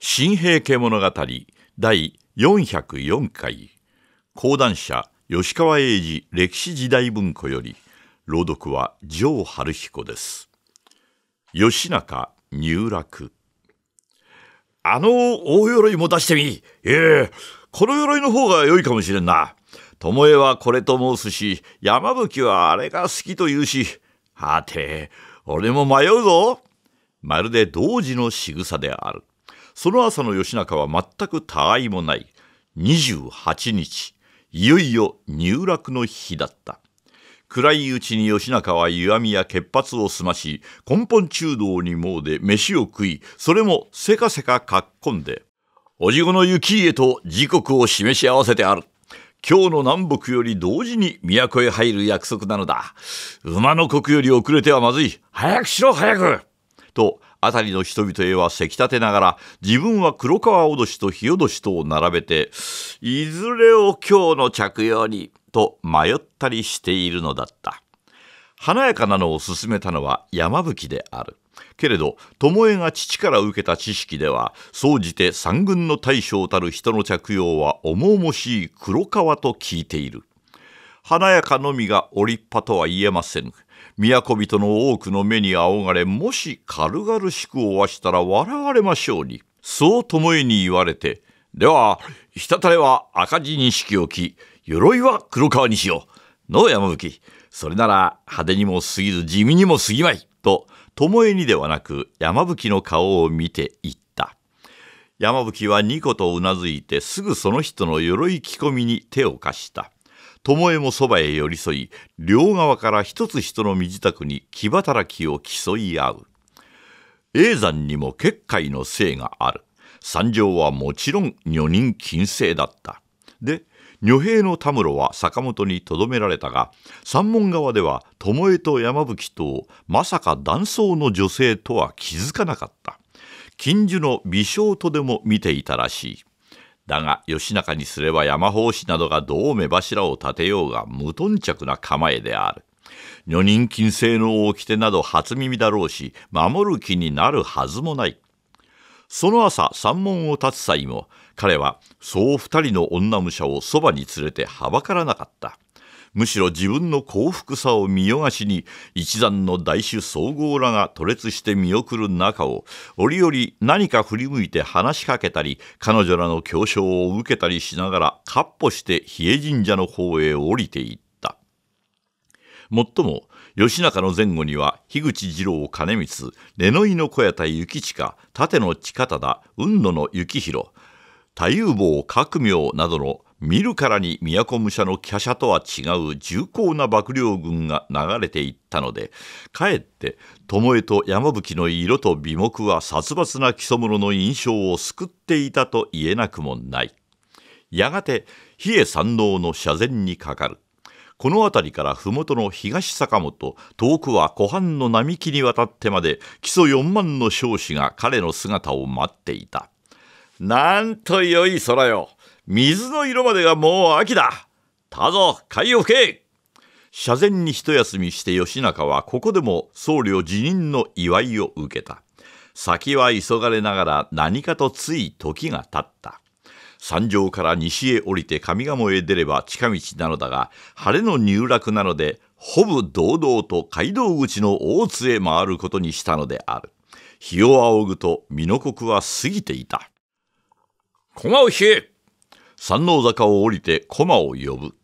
新平家物語第404回講談社吉川英治歴史時代文庫より朗読は城春彦です。吉中入楽あの大鎧も出してみええー、この鎧の方が良いかもしれんな巴はこれと申すし山吹はあれが好きと言うしはて俺も迷うぞまるで同時の仕草であるその朝の吉中は全くたあいもない28日いよいよ入楽の日だった暗いうちに吉中は歪みや潔髪を済まし根本中道に詣で飯を食いそれもせかせかかっこんでおじごの雪へと時刻を示し合わせてある。今日の南北より同時に都へ入る約束なのだ。馬の国より遅れてはまずい。早くしろ、早くと、辺りの人々へはせき立てながら、自分は黒川おどしと日おどしとを並べて、いずれを今日の着用に。と迷ったりしているのだった華やかなのを勧めたのは山吹であるけれど巴が父から受けた知識では総じて三軍の大将たる人の着用は重々しい黒川と聞いている華やかのみがお立派とは言えませぬ都人の多くの目に仰がれもし軽々しくおわしたら笑われましょうにそう巴に言われてでは、ひたたれは赤字錦を着、鎧は黒革にしよう。の山吹。それなら派手にも過ぎず地味にも過ぎまい。と、巴にではなく山吹の顔を見ていった。山吹はニコとうなずいてすぐその人の鎧着込みに手を貸した。巴もそばへ寄り添い、両側から一つ人の身支度に気働きを競い合う。永山にも結界のせがある。三条はもちろん女人禁制だった。で、女兵の田室は坂本にとどめられたが山門側では巴と山吹とまさか男装の女性とは気づかなかった近所の微笑とでも見ていたらしいだが義仲にすれば山法師などがどう目柱を立てようが無頓着な構えである女人禁制の掟など初耳だろうし守る気になるはずもないその朝山門を立つ際も彼はそう二人の女武者をそばに連れてはばからなかったむしろ自分の幸福さを見よがしに一山の大主総合らが吐列して見送る中を折々何か振り向いて話しかけたり彼女らの協商を受けたりしながらかっ歩して比叡神社の方へ降りていったもっとも義仲の前後には樋口二郎兼光根の井の小屋田幸親立野近忠雲野の幸宏太夫坊革命などの見るからに都武者の華奢とは違う重厚な幕僚軍が流れていったのでかえって巴と山吹の色と美目は殺伐な木曽室の印象を救っていたと言えなくもないやがて比叡山王の社前にかかるこの辺りから麓の東坂本遠くは湖畔の並木に渡ってまで基礎4万の将士が彼の姿を待っていたなんと良い空よ。水の色までがもう秋だ。たぞ、海を吹け社前に一休みして義仲はここでも僧侶辞任の祝いを受けた。先は急がれながら何かとつい時が経った。山上から西へ降りて上賀茂へ出れば近道なのだが、晴れの入落なので、ほぼ堂々と街道口の大津へ回ることにしたのである。日を仰ぐと身の国は過ぎていた。駒を引け山王坂を降りて駒を呼ぶ。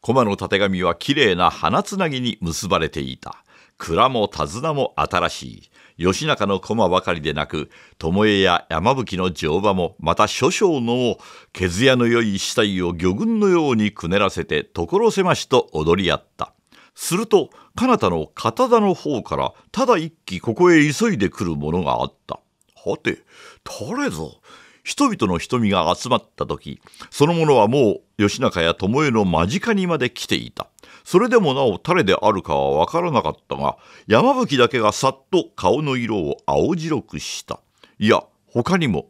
駒のたてがみはきれいな花つなぎに結ばれていた。蔵も手綱も新しい。義仲の駒ばかりでなく、巴や山吹の乗馬も、また諸将のも、毛艶の良い死体を魚群のようにくねらせて、所狭しと踊り合った。すると、彼方の片田の方から、ただ一気ここへ急いでくる者があった。はて、誰ぞ。人々の瞳が集まった時、そのものはもう吉中や巴の間近にまで来ていた。それでもなお誰であるかはわからなかったが、山吹だけがさっと顔の色を青白くした。いや、他にも、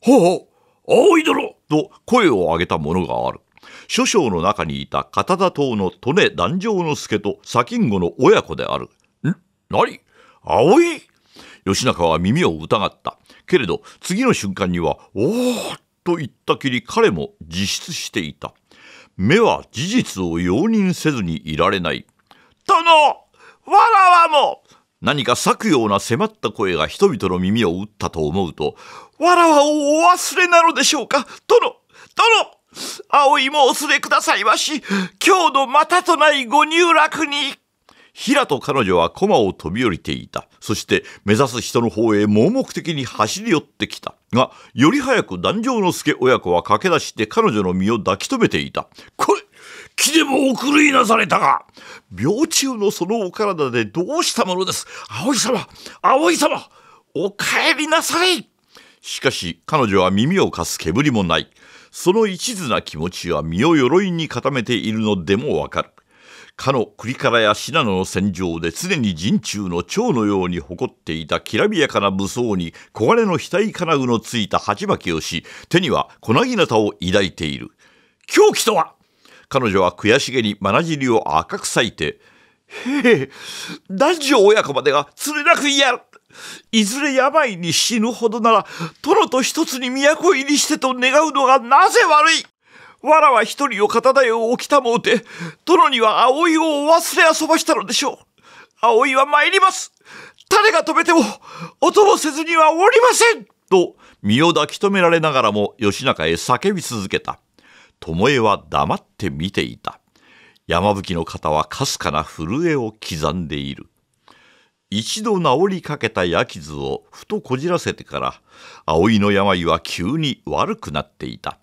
ほう、青いだろと声を上げたものがある。諸将の中にいた片田島の利根壇上之助と左金吾の親子である。ん何青い吉中は耳を疑った。けれど、次の瞬間には、おーと言ったきり彼も自失していた。目は事実を容認せずにいられない。殿わらわも何か裂くような迫った声が人々の耳を打ったと思うと、わらわをお忘れなのでしょうか殿殿葵もお連れくださいまし、今日のまたとないご入楽に。平と彼女は駒を飛び降りていた。そして目指す人の方へ盲目的に走り寄ってきた。が、より早く壇上之助親子は駆け出して彼女の身を抱き留めていた。これ、気でもお狂いなされたが、病中のそのお体でどうしたものです。葵様、葵様、お帰りなさい。しかし彼女は耳を貸す煙もない。その一途な気持ちは身を鎧に固めているのでもわかる。かの栗からや信濃の戦場で常に陣中の蝶のように誇っていたきらびやかな武装に小金の額金具のついた鉢巻きをし手には粉木なたを抱いている狂気とは彼女は悔しげにまなじりを赤く咲いて「へえ男女親子までが連れなくやる!」いずれ病に死ぬほどなら殿と一つに都入りしてと願うのがなぜ悪いわらは一人を片だよをきたもうて、殿には葵をお忘れ遊ばしたのでしょう。葵は参ります。誰が止めても、音もせずにはおりませんと、身を抱き止められながらも吉中へ叫び続けた。巴は黙って見ていた。山吹の肩はかすかな震えを刻んでいる。一度治りかけた矢傷をふとこじらせてから、葵の病は急に悪くなっていた。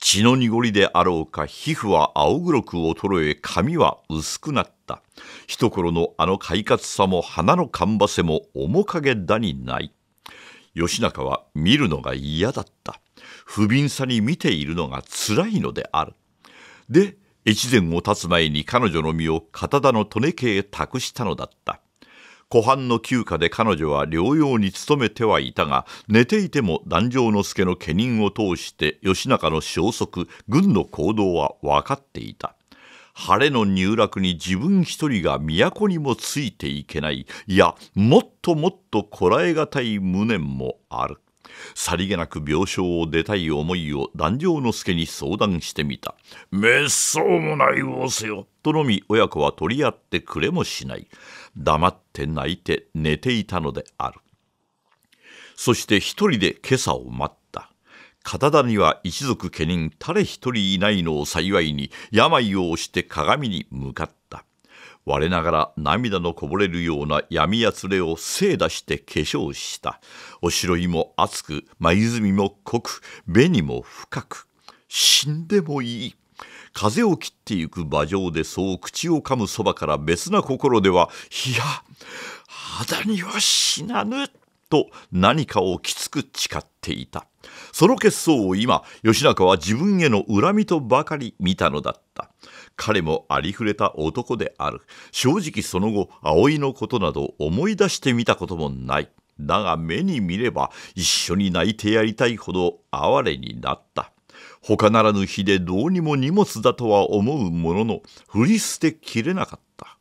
血の濁りであろうか皮膚は青黒く衰え髪は薄くなった一頃のあの快活さも花のかせも面影だにない義仲は見るのが嫌だった不憫さに見ているのが辛いのであるで越前を立つ前に彼女の身を片田の利根家へ託したのだった湖畔の休暇で彼女は療養に努めてはいたが寝ていても壇上之助の家人を通して義仲の消息軍の行動は分かっていた晴れの入落に自分一人が都にもついていけないいやもっともっとこらえがたい無念もあるさりげなく病床を出たい思いを壇上之助に相談してみた「めっそうもないおせよ」とのみ親子は取り合ってくれもしない黙って泣いて寝ていたのである。そして一人で今朝を待った。片田には一族家人誰一人いないのを幸いに病を押して鏡に向かった。我ながら涙のこぼれるような闇やつれを精出して化粧した。おしろいも厚く、眉泉も濃く、紅も深く。死んでもいい。風を切ってゆく馬上でそう口を噛むそばから別な心では、いや、肌には死なぬ、と何かをきつく誓っていた。その血相を今、吉中は自分への恨みとばかり見たのだった。彼もありふれた男である。正直その後、葵のことなど思い出してみたこともない。だが目に見れば一緒に泣いてやりたいほど哀れになった。他ならぬ日でどうにも荷物だとは思うものの振り捨てきれなかった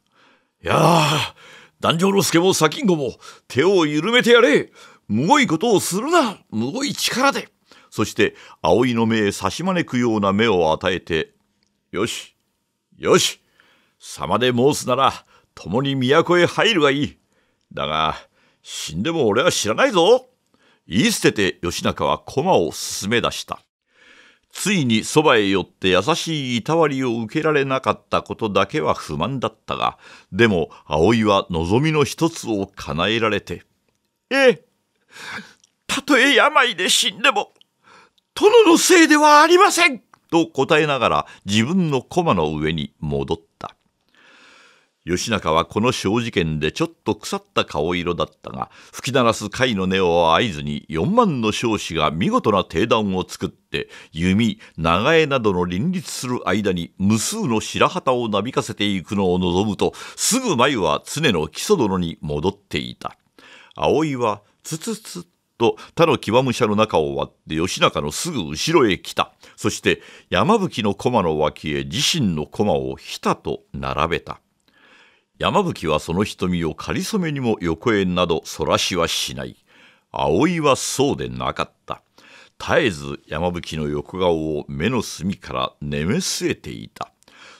いやあ壇上の助も先んごも手を緩めてやれむごいことをするなむごい力でそして葵の目へ差し招くような目を与えて「よしよし様で申すなら共に都へ入るがいいだが死んでも俺は知らないぞ」言い捨てて義仲は駒を進め出したついにそばへ寄って優しいいたわりを受けられなかったことだけは不満だったが、でも葵は望みの一つを叶えられて、ええ、たとえ病で死んでも、殿のせいではありませんと答えながら自分の駒の上に戻っ義仲はこの小事件でちょっと腐った顔色だったが吹き鳴らす貝の音を合図に4万の彰子が見事な帝団を作って弓長江などの林立する間に無数の白旗をなびかせていくのを望むとすぐ眉は常の木曽殿に戻っていた葵はつつつと他の騎馬武者の中を割って義仲のすぐ後ろへ来たそして山吹の駒の脇へ自身の駒をひたと並べた。山吹はその瞳を仮初めにも横縁などそらしはしない。葵はそうでなかった。絶えず山吹の横顔を目の隅から眠据えていた。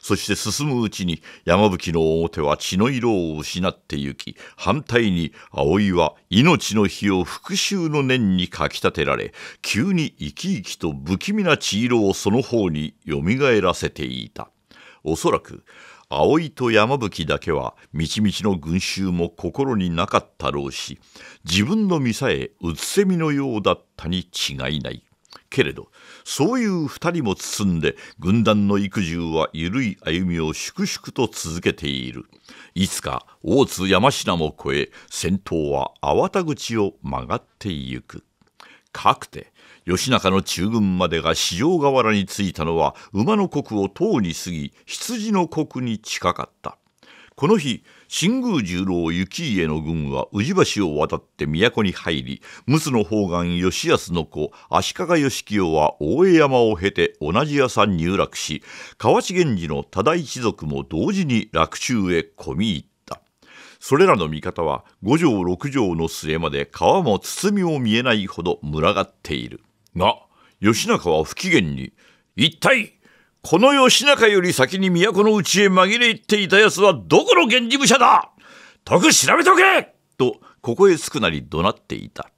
そして進むうちに山吹の表は血の色を失ってゆき、反対に葵は命の火を復讐の念にかきたてられ、急に生き生きと不気味な血色をその方によみがえらせていた。おそらく葵と山吹だけは道々の群衆も心になかったろうし自分の身さえうつせみのようだったに違いないけれどそういう二人も包んで軍団の育児は緩い歩みを粛々と続けているいつか大津山科も越え戦闘は粟田口を曲がってゆくかくて義仲の中軍までが四条河原に着いたのは馬の国を唐に過ぎ羊の国に近かったこの日新宮十郎行家の軍は宇治橋を渡って都に入り陸奥の方眼義康の子足利義清は大江山を経て同じ朝入落し河内源氏の忠一族も同時に洛中へ込み入った。それらの味方は五条六条の末まで川も堤も見えないほど群がっている。が義仲は不機嫌に一体この義仲より先に都の内へ紛れ入っていた奴はどこの源氏武者だ得調べとけとここへ着くなり怒鳴っていた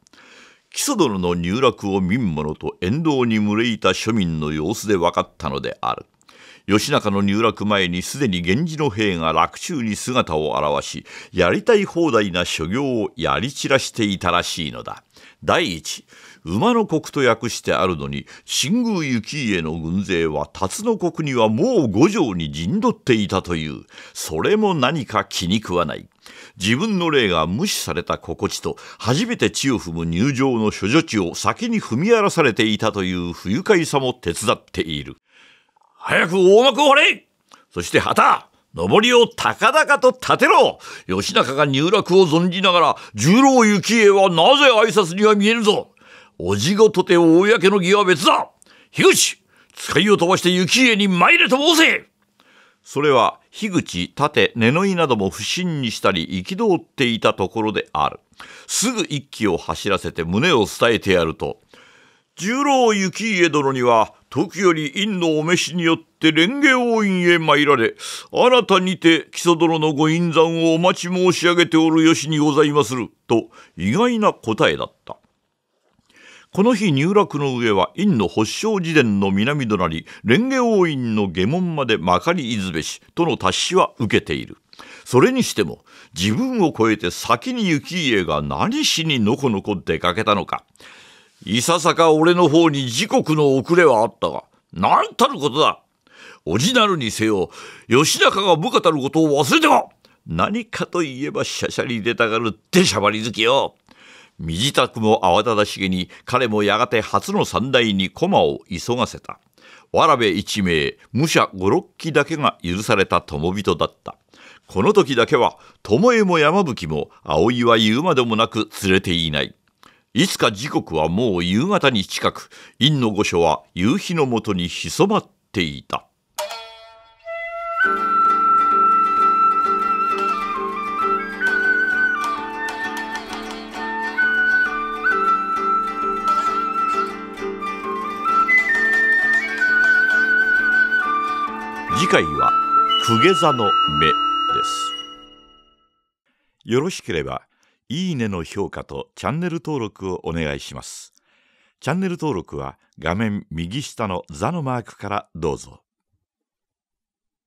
木曽殿の入落を民物と沿道に群れいた庶民の様子で分かったのである義仲の入落前にすでに源氏の兵が洛中に姿を現しやりたい放題な所業をやり散らしていたらしいのだ第一馬の国と訳してあるのに新宮行家の軍勢は辰の国にはもう五条に陣取っていたというそれも何か気に食わない自分の霊が無視された心地と初めて地を踏む入場の処女地を先に踏み荒らされていたという不愉快さも手伝っている早く大幕を張れそして旗上りを高々と立てろ義仲が入落を存じながら十郎幸恵はなぜ挨拶には見えるぞおじごとて公の儀は別だ樋口使いを飛ばして雪家に参れと申せそれは樋口盾根の井なども不審にしたり憤っていたところであるすぐ一気を走らせて胸を伝えてやると十郎幸家殿には時より院のお召しによって蓮華王院へ参られ新たにて木曽殿のご印山をお待ち申し上げておる由にございますると意外な答えだったこの日入落の上は院の発祥寺殿の南隣蓮華王院の下門までまかりいずべしとの達しは受けているそれにしても自分を超えて先に行家が何しにのこのこ出かけたのかいささか俺の方に時刻の遅れはあったが何たることだおじなるにせよ吉高が部下たることを忘れては何かといえばしゃしゃり出たがる出しゃばり好きよ身支度も慌ただしげに彼もやがて初の三代に駒を急がせた。わらべ一名、武者五六騎だけが許された友人だった。この時だけは、巴も山吹も葵は言うまでもなく連れていない。いつか時刻はもう夕方に近く、院の御所は夕日のもとに潜まっていた。次回は「公家座の目」ですよろしければ「いいね」の評価とチャンネル登録をお願いしますチャンネル登録は画面右下の「座」のマークからどうぞ。